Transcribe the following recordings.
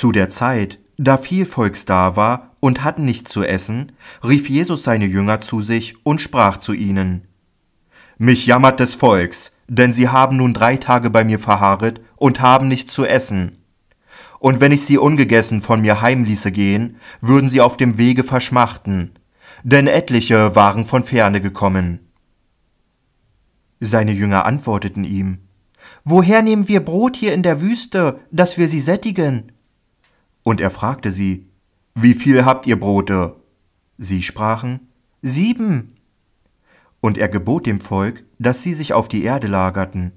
Zu der Zeit, da viel Volks da war und hatten nichts zu essen, rief Jesus seine Jünger zu sich und sprach zu ihnen, Mich jammert des Volks, denn sie haben nun drei Tage bei mir verharret und haben nichts zu essen. Und wenn ich sie ungegessen von mir heimließe gehen, würden sie auf dem Wege verschmachten, denn etliche waren von ferne gekommen. Seine Jünger antworteten ihm, Woher nehmen wir Brot hier in der Wüste, dass wir sie sättigen? Und er fragte sie, Wie viel habt ihr Brote? Sie sprachen, Sieben. Und er gebot dem Volk, dass sie sich auf die Erde lagerten.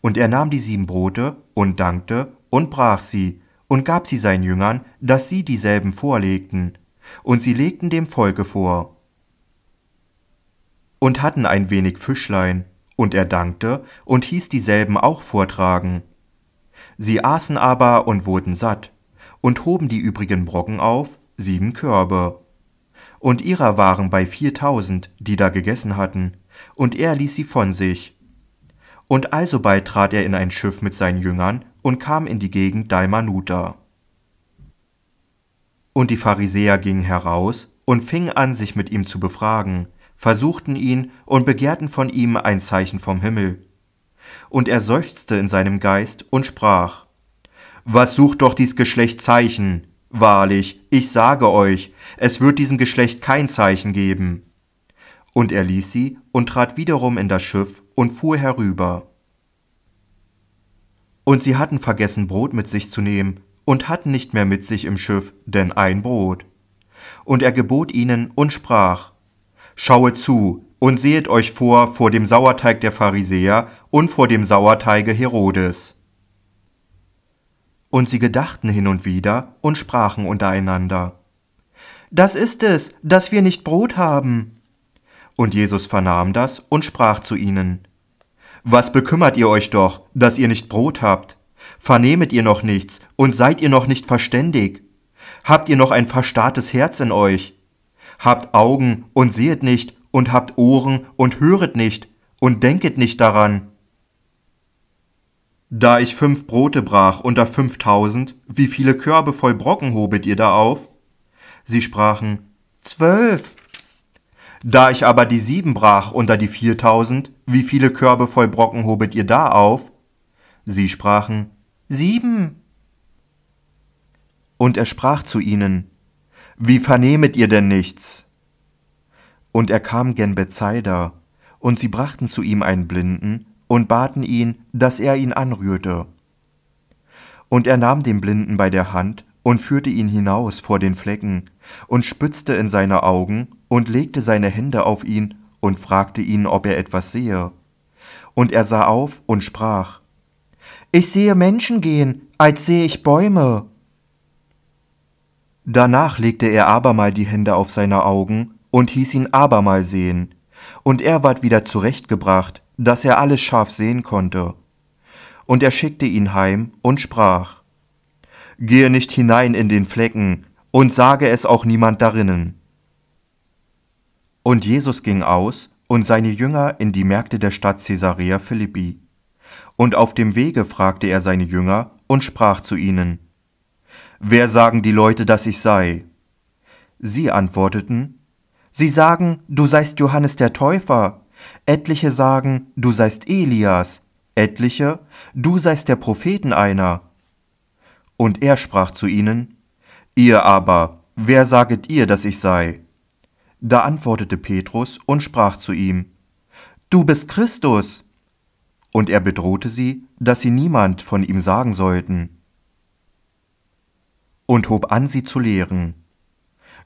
Und er nahm die sieben Brote und dankte und brach sie und gab sie seinen Jüngern, dass sie dieselben vorlegten. Und sie legten dem Volke vor. Und hatten ein wenig Fischlein, und er dankte und hieß dieselben auch vortragen. Sie aßen aber und wurden satt und hoben die übrigen Brocken auf, sieben Körbe. Und ihrer waren bei viertausend, die da gegessen hatten, und er ließ sie von sich. Und alsobald trat er in ein Schiff mit seinen Jüngern und kam in die Gegend Daimanuta. Und die Pharisäer gingen heraus und fingen an, sich mit ihm zu befragen, versuchten ihn und begehrten von ihm ein Zeichen vom Himmel. Und er seufzte in seinem Geist und sprach, was sucht doch dies Geschlecht Zeichen? Wahrlich, ich sage euch, es wird diesem Geschlecht kein Zeichen geben. Und er ließ sie und trat wiederum in das Schiff und fuhr herüber. Und sie hatten vergessen, Brot mit sich zu nehmen, und hatten nicht mehr mit sich im Schiff, denn ein Brot. Und er gebot ihnen und sprach, Schauet zu und sehet euch vor vor dem Sauerteig der Pharisäer und vor dem Sauerteige Herodes und sie gedachten hin und wieder und sprachen untereinander. Das ist es, dass wir nicht Brot haben. Und Jesus vernahm das und sprach zu ihnen, Was bekümmert ihr euch doch, dass ihr nicht Brot habt? Vernehmet ihr noch nichts und seid ihr noch nicht verständig? Habt ihr noch ein verstarrtes Herz in euch? Habt Augen und sehet nicht, und habt Ohren und höret nicht, und denket nicht daran. Da ich fünf Brote brach unter fünftausend, wie viele Körbe voll Brocken hobet ihr da auf? Sie sprachen, zwölf. Da ich aber die sieben brach unter die viertausend, wie viele Körbe voll Brocken hobet ihr da auf? Sie sprachen, sieben. Und er sprach zu ihnen, Wie vernehmet ihr denn nichts? Und er kam gen Bethsaida, und sie brachten zu ihm einen Blinden, und baten ihn, dass er ihn anrührte. Und er nahm den Blinden bei der Hand und führte ihn hinaus vor den Flecken und spützte in seine Augen und legte seine Hände auf ihn und fragte ihn, ob er etwas sehe. Und er sah auf und sprach, Ich sehe Menschen gehen, als sehe ich Bäume. Danach legte er abermal die Hände auf seine Augen und hieß ihn abermal sehen, und er ward wieder zurechtgebracht, dass er alles scharf sehen konnte. Und er schickte ihn heim und sprach, Gehe nicht hinein in den Flecken und sage es auch niemand darinnen. Und Jesus ging aus und seine Jünger in die Märkte der Stadt Caesarea Philippi. Und auf dem Wege fragte er seine Jünger und sprach zu ihnen, Wer sagen die Leute, dass ich sei? Sie antworteten, Sie sagen, du seist Johannes der Täufer, Etliche sagen, du seist Elias, etliche, du seist der Propheten einer. Und er sprach zu ihnen, Ihr aber, wer saget ihr, dass ich sei? Da antwortete Petrus und sprach zu ihm, Du bist Christus. Und er bedrohte sie, dass sie niemand von ihm sagen sollten. Und hob an, sie zu lehren.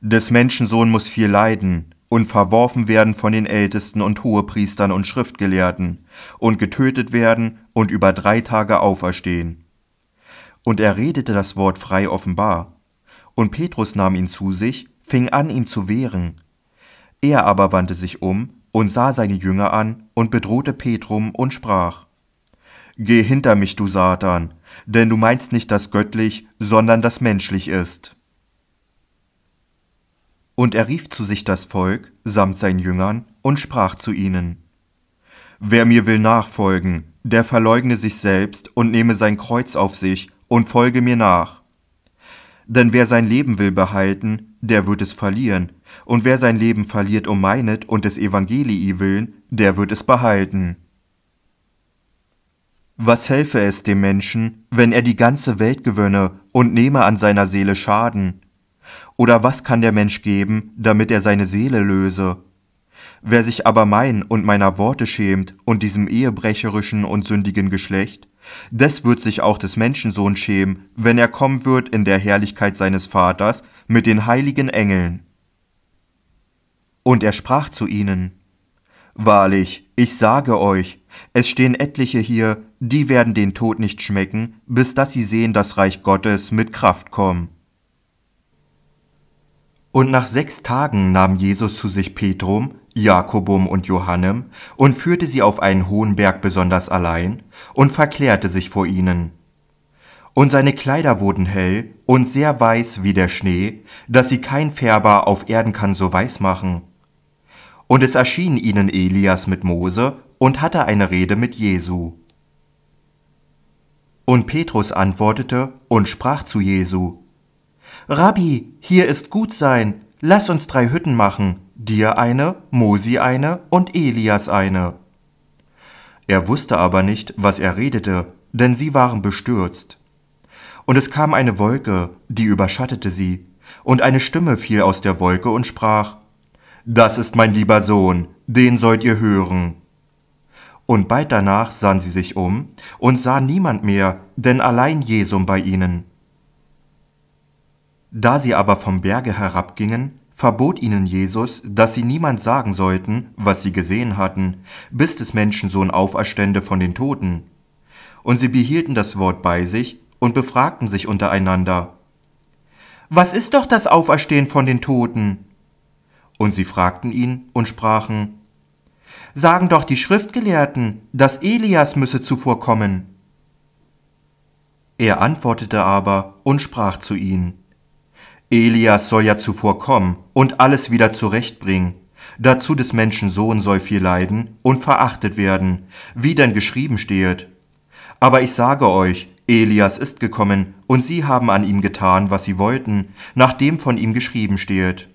Des Menschensohn muß viel leiden und verworfen werden von den Ältesten und Hohepriestern und Schriftgelehrten und getötet werden und über drei Tage auferstehen. Und er redete das Wort frei offenbar. Und Petrus nahm ihn zu sich, fing an, ihn zu wehren. Er aber wandte sich um und sah seine Jünger an und bedrohte Petrum und sprach, Geh hinter mich, du Satan, denn du meinst nicht das göttlich, sondern das menschlich ist. Und er rief zu sich das Volk samt seinen Jüngern und sprach zu ihnen, Wer mir will nachfolgen, der verleugne sich selbst und nehme sein Kreuz auf sich und folge mir nach. Denn wer sein Leben will behalten, der wird es verlieren, und wer sein Leben verliert um meinet und des Evangelii willen, der wird es behalten. Was helfe es dem Menschen, wenn er die ganze Welt gewönne und nehme an seiner Seele Schaden oder was kann der Mensch geben, damit er seine Seele löse? Wer sich aber mein und meiner Worte schämt und diesem ehebrecherischen und sündigen Geschlecht, des wird sich auch des Menschensohn schämen, wenn er kommen wird in der Herrlichkeit seines Vaters mit den heiligen Engeln. Und er sprach zu ihnen, Wahrlich, ich sage euch, es stehen etliche hier, die werden den Tod nicht schmecken, bis dass sie sehen das Reich Gottes mit Kraft kommen. Und nach sechs Tagen nahm Jesus zu sich Petrum, Jakobum und Johannem und führte sie auf einen hohen Berg besonders allein und verklärte sich vor ihnen. Und seine Kleider wurden hell und sehr weiß wie der Schnee, dass sie kein Färber auf Erden kann so weiß machen. Und es erschien ihnen Elias mit Mose und hatte eine Rede mit Jesu. Und Petrus antwortete und sprach zu Jesu, Rabbi, hier ist gut sein, lass uns drei Hütten machen, dir eine, Mosi eine und Elias eine. Er wusste aber nicht, was er redete, denn sie waren bestürzt. Und es kam eine Wolke, die überschattete sie, und eine Stimme fiel aus der Wolke und sprach, Das ist mein lieber Sohn, den sollt ihr hören. Und bald danach sahen sie sich um und sah niemand mehr, denn allein Jesum bei ihnen. Da sie aber vom Berge herabgingen, verbot ihnen Jesus, dass sie niemand sagen sollten, was sie gesehen hatten, bis des Menschensohn auferstände von den Toten. Und sie behielten das Wort bei sich und befragten sich untereinander. Was ist doch das Auferstehen von den Toten? Und sie fragten ihn und sprachen, Sagen doch die Schriftgelehrten, dass Elias müsse zuvorkommen. Er antwortete aber und sprach zu ihnen, Elias soll ja zuvor kommen und alles wieder zurechtbringen. Dazu des Menschen Sohn soll viel leiden und verachtet werden, wie denn geschrieben stehet. Aber ich sage euch, Elias ist gekommen, und sie haben an ihm getan, was sie wollten, nachdem von ihm geschrieben stehet.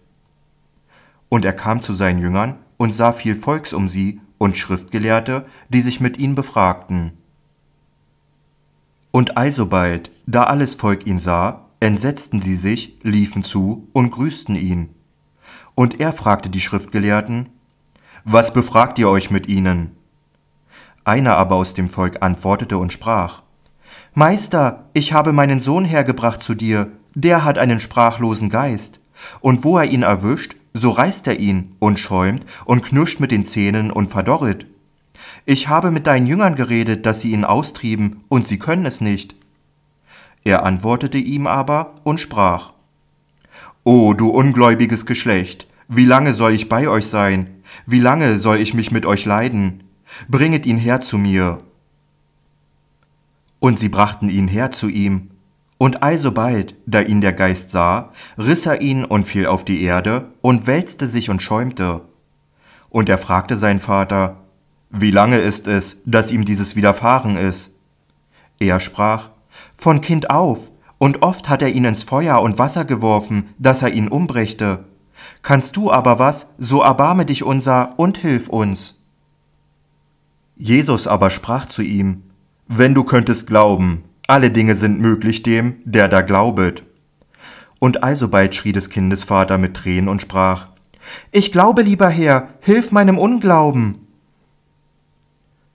Und er kam zu seinen Jüngern und sah viel Volks um sie und Schriftgelehrte, die sich mit ihm befragten. Und alsobald, da alles Volk ihn sah, entsetzten sie sich, liefen zu und grüßten ihn. Und er fragte die Schriftgelehrten, Was befragt ihr euch mit ihnen? Einer aber aus dem Volk antwortete und sprach, Meister, ich habe meinen Sohn hergebracht zu dir, der hat einen sprachlosen Geist, und wo er ihn erwischt, so reißt er ihn und schäumt und knirscht mit den Zähnen und verdorret. Ich habe mit deinen Jüngern geredet, dass sie ihn austrieben, und sie können es nicht. Er antwortete ihm aber und sprach, O du ungläubiges Geschlecht, wie lange soll ich bei euch sein? Wie lange soll ich mich mit euch leiden? Bringet ihn her zu mir. Und sie brachten ihn her zu ihm. Und alsobald, da ihn der Geist sah, riss er ihn und fiel auf die Erde und wälzte sich und schäumte. Und er fragte seinen Vater, Wie lange ist es, dass ihm dieses widerfahren ist? Er sprach, von Kind auf, und oft hat er ihn ins Feuer und Wasser geworfen, dass er ihn umbrächte. Kannst du aber was, so erbarme dich unser und hilf uns. Jesus aber sprach zu ihm, Wenn du könntest glauben, alle Dinge sind möglich dem, der da glaubet. Und alsobald schrie des Kindes Vater mit Tränen und sprach, Ich glaube, lieber Herr, hilf meinem Unglauben.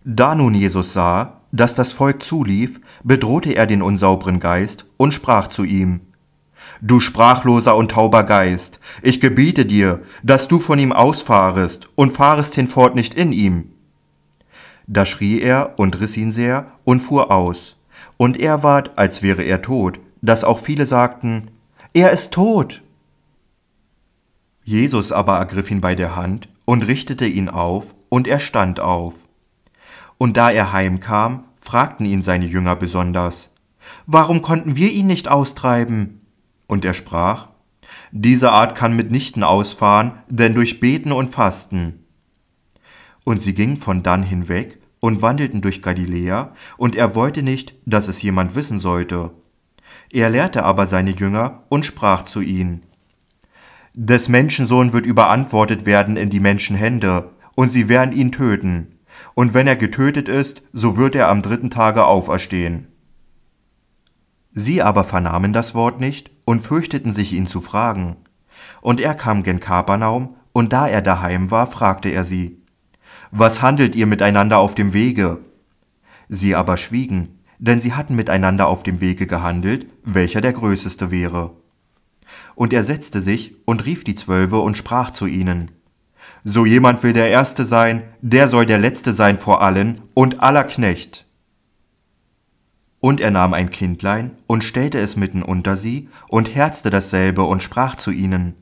Da nun Jesus sah, dass das Volk zulief, bedrohte er den unsauberen Geist und sprach zu ihm, Du sprachloser und tauber Geist, ich gebiete dir, dass du von ihm ausfahrest und fahrest hinfort nicht in ihm. Da schrie er und riss ihn sehr und fuhr aus, und er ward, als wäre er tot, dass auch viele sagten, er ist tot. Jesus aber ergriff ihn bei der Hand und richtete ihn auf, und er stand auf. Und da er heimkam, fragten ihn seine Jünger besonders, Warum konnten wir ihn nicht austreiben? Und er sprach, Diese Art kann mitnichten ausfahren, denn durch Beten und Fasten. Und sie gingen von dann hinweg und wandelten durch Galiläa, und er wollte nicht, dass es jemand wissen sollte. Er lehrte aber seine Jünger und sprach zu ihnen, Des Menschensohn wird überantwortet werden in die Menschenhände, und sie werden ihn töten und wenn er getötet ist, so wird er am dritten Tage auferstehen. Sie aber vernahmen das Wort nicht und fürchteten sich, ihn zu fragen. Und er kam gen Kapernaum, und da er daheim war, fragte er sie, Was handelt ihr miteinander auf dem Wege? Sie aber schwiegen, denn sie hatten miteinander auf dem Wege gehandelt, welcher der größeste wäre. Und er setzte sich und rief die Zwölfe und sprach zu ihnen, so jemand will der Erste sein, der soll der Letzte sein vor allen und aller Knecht. Und er nahm ein Kindlein und stellte es mitten unter sie und herzte dasselbe und sprach zu ihnen,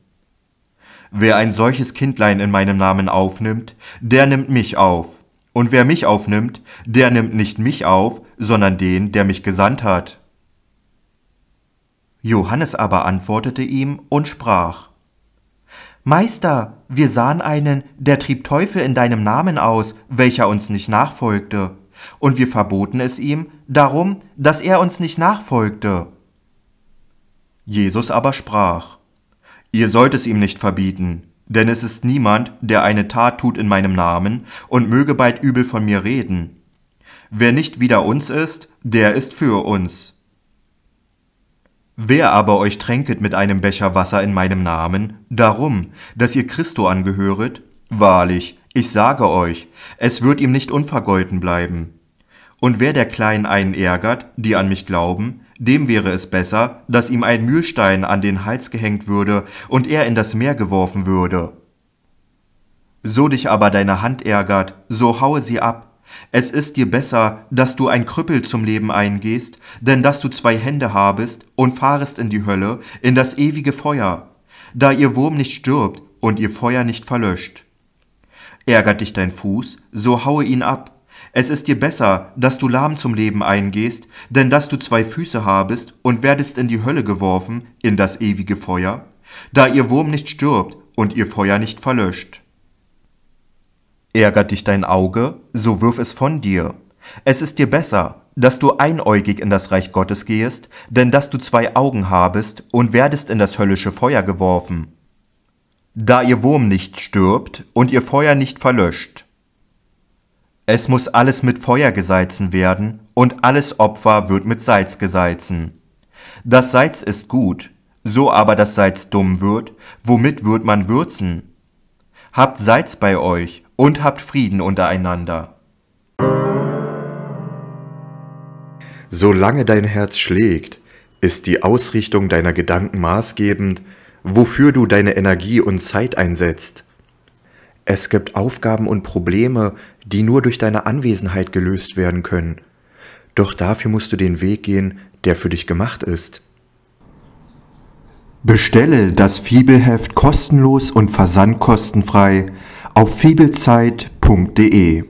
Wer ein solches Kindlein in meinem Namen aufnimmt, der nimmt mich auf, und wer mich aufnimmt, der nimmt nicht mich auf, sondern den, der mich gesandt hat. Johannes aber antwortete ihm und sprach, Meister, wir sahen einen, der trieb Teufel in deinem Namen aus, welcher uns nicht nachfolgte. Und wir verboten es ihm, darum, dass er uns nicht nachfolgte. Jesus aber sprach, Ihr sollt es ihm nicht verbieten, denn es ist niemand, der eine Tat tut in meinem Namen und möge bald übel von mir reden. Wer nicht wider uns ist, der ist für uns. Wer aber euch tränket mit einem Becher Wasser in meinem Namen, darum, dass ihr Christo angehöret, wahrlich, ich sage euch, es wird ihm nicht unvergolten bleiben. Und wer der Kleinen einen ärgert, die an mich glauben, dem wäre es besser, dass ihm ein Mühlstein an den Hals gehängt würde und er in das Meer geworfen würde. So dich aber deine Hand ärgert, so haue sie ab, es ist dir besser, dass du ein Krüppel zum Leben eingehst, denn dass du zwei Hände habest und fahrest in die Hölle, in das ewige Feuer, da ihr Wurm nicht stirbt und ihr Feuer nicht verlöscht. Ärgert dich dein Fuß, so haue ihn ab. Es ist dir besser, dass du lahm zum Leben eingehst, denn dass du zwei Füße habest und werdest in die Hölle geworfen, in das ewige Feuer, da ihr Wurm nicht stirbt und ihr Feuer nicht verlöscht. Ärgert dich dein Auge, so wirf es von dir. Es ist dir besser, dass du einäugig in das Reich Gottes gehst, denn dass du zwei Augen habest und werdest in das höllische Feuer geworfen. Da ihr Wurm nicht stirbt und ihr Feuer nicht verlöscht. Es muss alles mit Feuer gesalzen werden, und alles Opfer wird mit Salz gesalzen. Das Salz ist gut, so aber das Salz dumm wird, womit wird man würzen? Habt Salz bei euch und habt Frieden untereinander. Solange dein Herz schlägt, ist die Ausrichtung deiner Gedanken maßgebend, wofür du deine Energie und Zeit einsetzt. Es gibt Aufgaben und Probleme, die nur durch deine Anwesenheit gelöst werden können. Doch dafür musst du den Weg gehen, der für dich gemacht ist. Bestelle das Fibelheft kostenlos und versandkostenfrei auf fibelzeit.de